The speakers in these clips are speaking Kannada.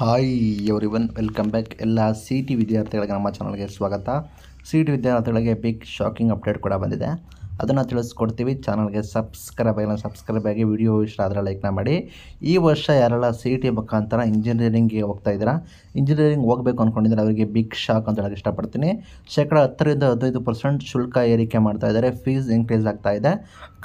hi everyone welcome back ಎಲ್ಲ ಸಿ ಟಿ ವಿದ್ಯಾರ್ಥಿಗಳಿಗೆ ನಮ್ಮ ಚಾನಲ್ಗೆ ಸ್ವಾಗತ ಸಿ ಟಿ ವಿದ್ಯಾರ್ಥಿಗಳಿಗೆ ಬಿಗ್ ಶಾಕಿಂಗ್ ಅಪ್ಡೇಟ್ ಕೂಡ ಬಂದಿದೆ ಅದನ್ನು ತಿಳಿಸ್ಕೊಡ್ತೀವಿ ಚಾನಲ್ಗೆ ಸಬ್ಸ್ಕ್ರೈಬ್ ಆಗಿಲ್ಲ ಸಬ್ಸ್ಕ್ರೈಬ್ ಆಗಿ ವಿಡಿಯೋ ಇಷ್ಟ ಆದರೆ ಲೈಕ್ನ ಮಾಡಿ ಈ ವರ್ಷ ಯಾರೆಲ್ಲ ಸಿ ಟಿ ಮುಖಾಂತರ ಇಂಜಿನಿಯರಿಂಗ್ಗೆ ಹೋಗ್ತಾ ಇದ್ದೀರಾ ಇಂಜಿನಿಯರಿಂಗ್ ಹೋಗಬೇಕು ಅಂದ್ಕೊಂಡಿದ್ರೆ ಅವರಿಗೆ ಬಿಗ್ ಶಾಕ್ ಅಂತ ಹೇಳೋಕ್ಕೆ ಇಷ್ಟಪಡ್ತೀನಿ ಶೇಕಡ ಹತ್ತರಿಂದ ಹದಿನೈದು ಪರ್ಸೆಂಟ್ ಶುಲ್ಕ ಏರಿಕೆ ಮಾಡ್ತಾ ಇದ್ದಾರೆ ಫೀಸ್ ಇನ್ಕ್ರೀಸ್ ಆಗ್ತಾ ಇದೆ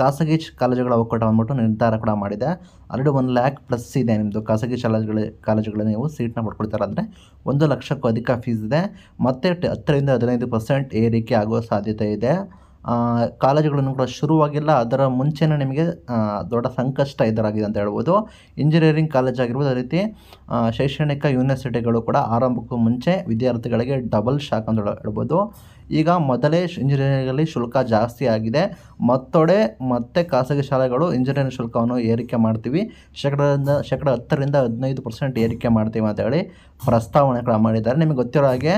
ಖಾಸಗಿ ಕಾಲೇಜುಗಳ ಒಕ್ಕೂಟ ಅಂದ್ಬಿಟ್ಟು ನಿರ್ಧಾರ ಕೂಡ ಮಾಡಿದೆ ಆಲ್ರೆಡಿ ಒಂದು ಲ್ಯಾಕ್ ಪ್ಲಸ್ ಇದೆ ನಿಮ್ಮದು ಖಾಸಗಿ ಶಾಲೆಗಳ ಕಾಲೇಜುಗಳಲ್ಲಿ ನೀವು ಸೀಟ್ನ ಪಡ್ಕೊಳ್ತಾರೆ ಅಂದರೆ ಒಂದು ಲಕ್ಷಕ್ಕೂ ಅಧಿಕ ಫೀಸ್ ಇದೆ ಮತ್ತೆ ಹತ್ತರಿಂದ ಹದಿನೈದು ಪರ್ಸೆಂಟ್ ಏರಿಕೆ ಆಗುವ ಸಾಧ್ಯತೆ ಇದೆ ಕಾಲೇಜುಗಳನ್ನು ಕೂಡ ಶುರುವಾಗಿಲ್ಲ ಅದರ ಮುಂಚೆನೇ ನಿಮಗೆ ದೊಡ್ಡ ಸಂಕಷ್ಟ ಇದರಾಗಿದೆ ಅಂತ ಹೇಳ್ಬೋದು ಇಂಜಿನಿಯರಿಂಗ್ ಕಾಲೇಜ್ ಆಗಿರ್ಬೋದು ಅದೇ ರೀತಿ ಶೈಕ್ಷಣಿಕ ಯೂನಿವರ್ಸಿಟಿಗಳು ಕೂಡ ಆರಂಭಕ್ಕೂ ಮುಂಚೆ ವಿದ್ಯಾರ್ಥಿಗಳಿಗೆ ಡಬಲ್ ಶಾಕ್ ಅಂತ ಹೇಳ್ಬೋದು ಈಗ ಮೊದಲೇ ಇಂಜಿನಿಯರಿಂಗಲ್ಲಿ ಶುಲ್ಕ ಜಾಸ್ತಿ ಆಗಿದೆ ಮತ್ತೊಡೆ ಮತ್ತೆ ಖಾಸಗಿ ಶಾಲೆಗಳು ಇಂಜಿನಿಯರಿಂಗ್ ಶುಲ್ಕವನ್ನು ಏರಿಕೆ ಮಾಡ್ತೀವಿ ಶೇಕಡದಿಂದ ಶೇಕಡ ಹತ್ತರಿಂದ ಹದಿನೈದು ಪರ್ಸೆಂಟ್ ಏರಿಕೆ ಮಾಡ್ತೀವಿ ಅಂತ ಹೇಳಿ ಪ್ರಸ್ತಾವನೆ ಕೂಡ ಮಾಡಿದ್ದಾರೆ ನಿಮಗೆ ಗೊತ್ತಿರೋ ಹಾಗೆ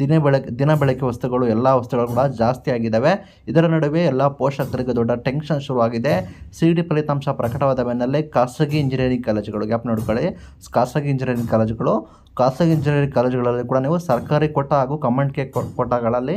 ದಿನ ಬೆಳಕು ದಿನ ಬೆಳಕೆ ವಸ್ತುಗಳು ಎಲ್ಲ ವಸ್ತುಗಳು ಕೂಡ ಜಾಸ್ತಿ ಆಗಿದ್ದಾವೆ ಇದರ ನಡುವೆ ಎಲ್ಲ ಪೋಷಕರಿಗೆ ದೊಡ್ಡ ಟೆನ್ಷನ್ ಶುರುವಾಗಿದೆ ಸಿ ಡಿ ಫಲಿತಾಂಶ ಪ್ರಕಟವಾದ ಬೆನ್ನಲ್ಲೇ ಖಾಸಗಿ ಇಂಜಿನಿಯರಿಂಗ್ ಕಾಲೇಜುಗಳು ಗ್ಯಾಪ್ ನೋಡ್ಕೊಳ್ಳಿ ಖಾಸಗಿ ಇಂಜಿನಿಯರಿಂಗ್ ಕಾಲೇಜುಗಳು ಖಾಸಗಿ ಇಂಜಿನಿಯರಿಂಗ್ ಕಾಲೇಜುಗಳಲ್ಲಿ ಕೂಡ ನೀವು ಸರ್ಕಾರಿ ಕೋಟ ಹಾಗೂ ಕಮೆಂಟ್ ಕೇಕ್ ಕೋಟಾಗಳಲ್ಲಿ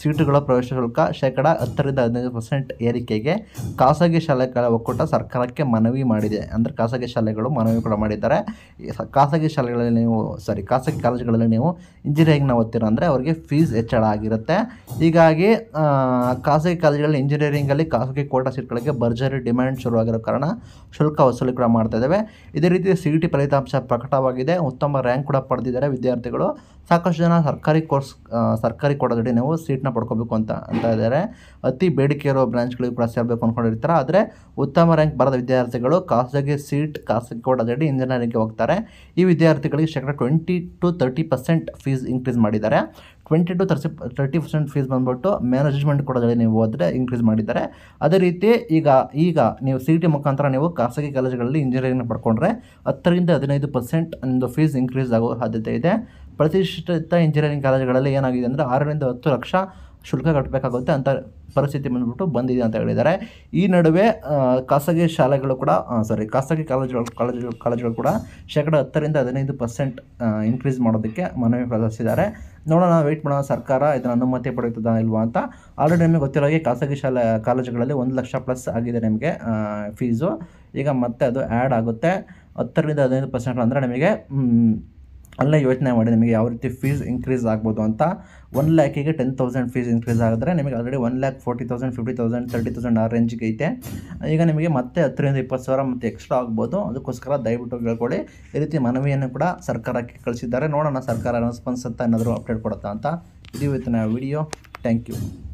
ಸೀಟುಗಳ ಪ್ರವೇಶ ಶುಲ್ಕ ಶೇಕಡ ಹತ್ತರಿಂದ ಹದಿನೈದು ಪರ್ಸೆಂಟ್ ಏರಿಕೆಗೆ ಖಾಸಗಿ ಶಾಲೆಗಳ ಒಕ್ಕೂಟ ಸರ್ಕಾರಕ್ಕೆ ಮನವಿ ಮಾಡಿದೆ ಅಂದರೆ ಖಾಸಗಿ ಶಾಲೆಗಳು ಮನವಿ ಕೂಡ ಮಾಡಿದ್ದಾರೆ ಖಾಸಗಿ ಶಾಲೆಗಳಲ್ಲಿ ನೀವು ಸಾರಿ ಖಾಸಗಿ ಕಾಲೇಜುಗಳಲ್ಲಿ ನೀವು ಇಂಜಿನಿಯರಿಂಗ್ನ ಓದ್ತೀರ ಅಂದರೆ ಅವರಿಗೆ ಫೀಸ್ ಹೆಚ್ಚಳ ಆಗಿರುತ್ತೆ ಹೀಗಾಗಿ ಖಾಸಗಿ ಕಾಲೇಜುಗಳಲ್ಲಿ ಇಂಜಿನಿಯರಿಂಗಲ್ಲಿ ಖಾಸಗಿ ಕೋಟಾ ಸೀಟ್ಗಳಿಗೆ ಭರ್ಜರಿ ಡಿಮ್ಯಾಂಡ್ ಶುರುವಾಗಿರೋ ಕಾರಣ ಶುಲ್ಕ ವಸೂಲಿ ಕೂಡ ಮಾಡ್ತಾ ಇದ್ದಾವೆ ಇದೇ ರೀತಿ ಸಿ ಇ ಟಿ ಫಲಿತಾಂಶ ಪ್ರಕಟವಾಗಿದೆ ಉತ್ತಮ ರ್ಯಾಂಕ್ ಕೂಡ ಪಡೆದಿದ್ದಾರೆ ವಿದ್ಯಾರ್ಥಿಗಳು ಸಾಕಷ್ಟು ಜನ ಸರ್ಕಾರಿ ಕೋರ್ಸ್ ಸರ್ಕಾರಿ ಕೋಟದಡಿ ನೀವು ಸೀಟ್ ಸೀಟ್ನ ಪಡ್ಕೋಬೇಕು ಅಂತ ಅಂತ ಇದ್ದಾರೆ ಅತಿ ಬೇಡಿಕೆ ಇರೋ ಬ್ರಾಂಚ್ಗಳಿಗೆ ಕೂಡ ಸೇರಬೇಕು ಅಂದ್ಕೊಂಡಿರ್ತಾರೆ ಆದರೆ ಉತ್ತಮ ರ್ಯಾಂಕ್ ಬರದ ವಿದ್ಯಾರ್ಥಿಗಳು ಖಾಸಗಿ ಸೀಟ್ ಖಾಸಗಿ ಕೋಟ ಇಂಜಿನಿಯರಿಂಗ್ಗೆ ಹೋಗ್ತಾರೆ ಈ ವಿದ್ಯಾರ್ಥಿಗಳಿಗೆ ಶೇಕಡ twenty to thirty percent fees increase ಮಾಡಿದ್ದಾರೆ ಟ್ವೆಂಟಿ ಟು ತರ್ಸಿ ತರ್ಟಿ ಪರ್ಸೆಂಟ್ ಫೀಸ್ ಬಂದ್ಬಿಟ್ಟು ಮ್ಯಾನೇಜ್ಮೆಂಟ್ ಕೊಡೋದ್ರಲ್ಲಿ ನೀವು ಹೋದರೆ ಇನ್ಕ್ರೀಸ್ ಮಾಡಿದ್ದಾರೆ ಅದೇ ರೀತಿ ಈಗ ಈಗ ನೀವು ಸಿ ಟಿ ಮುಖಾಂತರ ನೀವು ಖಾಸಗಿ ಕಾಲೇಜುಗಳಲ್ಲಿ ಇಂಜಿನಿಯರಿಂಗ್ನ ಪಡ್ಕೊಂಡ್ರೆ ಹತ್ತರಿಂದ ಹದಿನೈದು ಪರ್ಸೆಂಟ್ ಒಂದು ಫೀಸ್ ಇನ್ಕ್ರೀಸ್ ಆಗೋ ಸಾಧ್ಯತೆ ಇದೆ ಪ್ರತಿಷ್ಠಿತ ಇಂಜಿನಿಯರಿಂಗ್ ಕಾಲೇಜುಗಳಲ್ಲಿ ಏನಾಗಿದೆ ಅಂದರೆ ಆರರಿಂದ ಹತ್ತು ಲಕ್ಷ ಶುಲ್ಕ ಕಟ್ಟಬೇಕಾಗುತ್ತೆ ಅಂತ ಪರಿಸ್ಥಿತಿ ಬಂದ್ಬಿಟ್ಟು ಬಂದಿದೆ ಅಂತ ಹೇಳಿದ್ದಾರೆ ಈ ನಡುವೆ ಖಾಸಗಿ ಶಾಲೆಗಳು ಕೂಡ ಸಾರಿ ಖಾಸಗಿ ಕಾಲೇಜುಗಳು ಕಾಲೇಜುಗಳು ಕಾಲೇಜುಗಳು ಕೂಡ ಶೇಕಡ ಹತ್ತರಿಂದ ಹದಿನೈದು ಪರ್ಸೆಂಟ್ ಇನ್ಕ್ರೀಸ್ ಮಾಡೋದಕ್ಕೆ ಮನವಿ ಪ್ರದರ್ಶಿಸಿದ್ದಾರೆ ನೋಡೋಣ ವೆಯ್ಟ್ ಮಾಡೋಣ ಸರ್ಕಾರ ಇದನ್ನು ಅನುಮತಿ ಪಡೆಯುತ್ತದಾ ಇಲ್ವಾ ಅಂತ ಆಲ್ರೆಡಿ ನಿಮಗೆ ಗೊತ್ತಿರೋ ಹಾಗೆ ಖಾಸಗಿ ಶಾಲೆ ಕಾಲೇಜುಗಳಲ್ಲಿ ಒಂದು ಲಕ್ಷ ಪ್ಲಸ್ ಆಗಿದೆ ನಿಮಗೆ ಫೀಸು ಈಗ ಮತ್ತೆ ಅದು ಆ್ಯಡ್ ಆಗುತ್ತೆ ಹತ್ತರಿಂದ ಹದಿನೈದು ಪರ್ಸೆಂಟ್ ಅಂದರೆ ನಿಮಗೆ ಅಲ್ಲೇ ಯೋಚನೆ ಮಾಡಿ ನಿಮಗೆ ಯಾವ ರೀತಿ ಫೀಸ್ ಇನ್ಕ್ರೀಸ್ ಆಗ್ಬೋದು ಅಂತ ಒನ್ ಲ್ಯಾಕಿಗೆ ಟೆನ್ ತೌಸಂಡ್ ಫೀಸ್ ಇನ್ಕ್ರೀಸ್ ಆಗಿದ್ರೆ ನಿಮಗೆ already one lakh forty thousand fifty thousand thirty thousand ಆ ರೇಂಜ್ಗೆ ಐತೆ ಈಗ ನಿಮಗೆ ಮತ್ತೆ ಹತ್ತರಿಂದ ಇಪ್ಪತ್ತು ಸಾವಿರ ಮತ್ತೆ ಎಕ್ಸ್ಟ್ರಾ ಆಗ್ಬೋದು ಅದಕ್ಕೋಸ್ಕರ ದಯವಿಟ್ಟು ಕೇಳ್ಕೊಳ್ಳಿ ಈ ರೀತಿ ಮನವಿಯನ್ನು ಕೂಡ ಸರ್ಕಾರಕ್ಕೆ ಕಳಿಸಿದ್ದಾರೆ ನೋಡೋಣ ಸರ್ಕಾರ ರೆಸ್ಪಾನ್ಸ್ ಅಂತ ಏನಾದರೂ ಅಪ್ಡೇಟ್ ಕೊಡುತ್ತಾ ಅಂತ ಇದು ಇವತ್ತಿನ ವಿಡಿಯೋ ಥ್ಯಾಂಕ್ ಯು